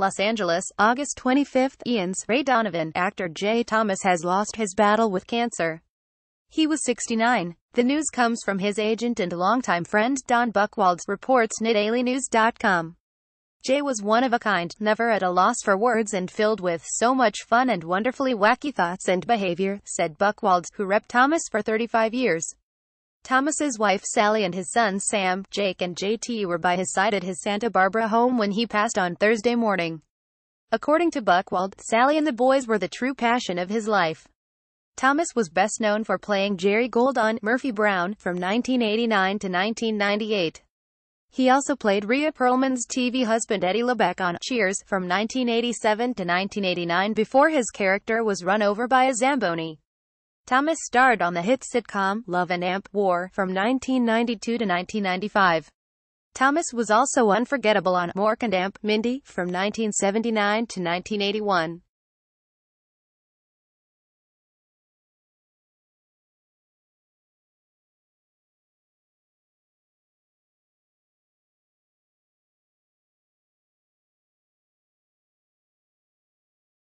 Los Angeles, August 25. Ian's Ray Donovan actor Jay Thomas has lost his battle with cancer. He was 69. The news comes from his agent and longtime friend Don Buckwalds, reports NetDailyNews.com. Jay was one of a kind, never at a loss for words and filled with so much fun and wonderfully wacky thoughts and behavior, said Buckwalds, who rep Thomas for 35 years. Thomas's wife Sally and his sons Sam, Jake and JT were by his side at his Santa Barbara home when he passed on Thursday morning. According to Buckwald, Sally and the boys were the true passion of his life. Thomas was best known for playing Jerry Gold on Murphy Brown from 1989 to 1998. He also played Rhea Perlman's TV husband Eddie LeBeck on Cheers from 1987 to 1989 before his character was run over by a Zamboni. Thomas starred on the hit sitcom Love and Amp War from 1992 to 1995. Thomas was also unforgettable on Mork and Amp Mindy from 1979 to 1981.